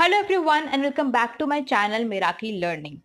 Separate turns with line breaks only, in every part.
Hello everyone and welcome back to my channel Meraki Learning.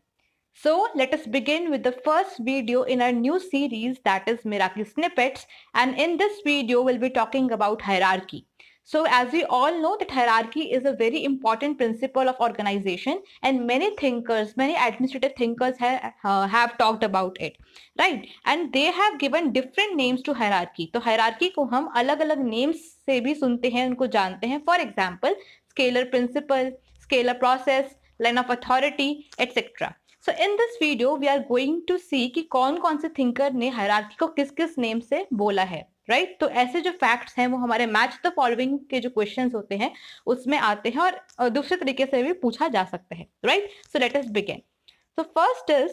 So let us begin with the first video in our new series that is Meraki Snippets and in this video we'll be talking about hierarchy. So as we all know that hierarchy is a very important principle of organization and many thinkers, many administrative thinkers ha have talked about it, right? And they have given different names to hierarchy. So hierarchy को हम अलग अलग names से भी सुनते हैं उनको जानते हैं For example, scalar principle, scalar process, line of authority, etc. So in this video we are going to see कि कौन कौन से थिंकर ने हैरार्की को किस किस नेम से बोला है राइट right? तो ऐसे जो फैक्ट्स हैं वो हमारे मैच द फॉलोइंग के जो क्वेश्चंस होते हैं उसमें आते हैं और दूसरे तरीके से भी पूछा जा सकता है right so let us begin so first is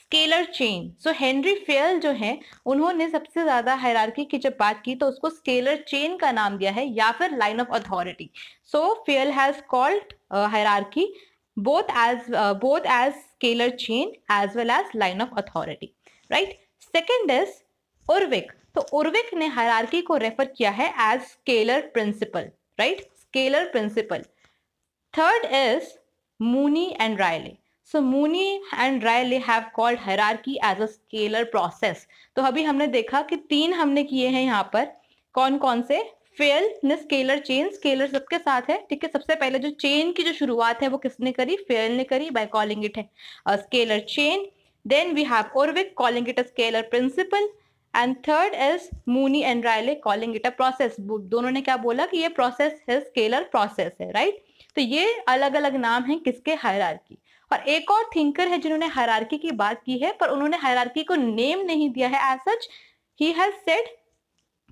scalar chain so Henri Fayol जो है उन्होंने सबसे ज्यादा हैरारकी की जब बात की तो उसको स्केलर चेन का नाम दिया है या फिर line of authority so Fayol has called hierarchy both as uh, both as scalar chain as well as line of authority right second is urvik तो उर्विक ने हायरार्की को रेफर किया है as scalar principle right scalar principle third is Mooney and Reiley so Mooney and Reiley have called hierarchy as a scalar process तो अभी हमने देखा कि तीन हमने किए हैं यहाँ पर कौन कौन से फेल न स्केलर चेन स्केलर सबके साथ है ठीक है सबसे पहले जो चेन की जो शुरुआत है वो किसने करी फेल ने करी बाय कॉलिंग इट है scalar chain then we have Urwick calling it a scalar principle and third is Mooney and Reiley calling it a process दोनों ने क्या बोला कि ये प्रोसेस है स्केलर प्रोसेस है राइट right? तो ये अलग अलग नाम है किसके हायरार्की और एक और थिंकर है जिन्होंने हरारकी की बात की है पर उन्होंने हरारकी को नेम नहीं दिया है as such he has said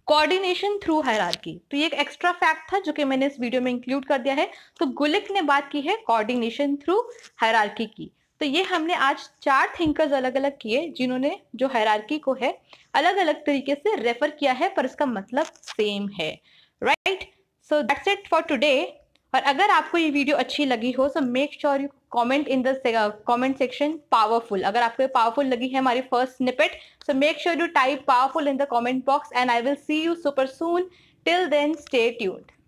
coordination through hierarchy तो ये एक एक्स्ट्रा फैक्ट था जो कि मैंने इस वीडियो में इंक्लूड कर दिया है तो गुलिक ने बात की है कोऑर्डिनेशन थ्रू हायरार्की की तो ये हमने आज चार थिंकर्स अलग अलग किए जिन्होंने जो हायरार्की को है अलग अलग तरीके से रेफर किया है पर इसका मतलब सेम है right so that's it for today और अगर आपको ये वीडियो अच्छी लगी हो तो make sure you comment in the comment section powerful अगर आपको पावरफुल लगी है हमारी first snippet so make sure you type powerful in the comment box and I will see you super soon till then stay tuned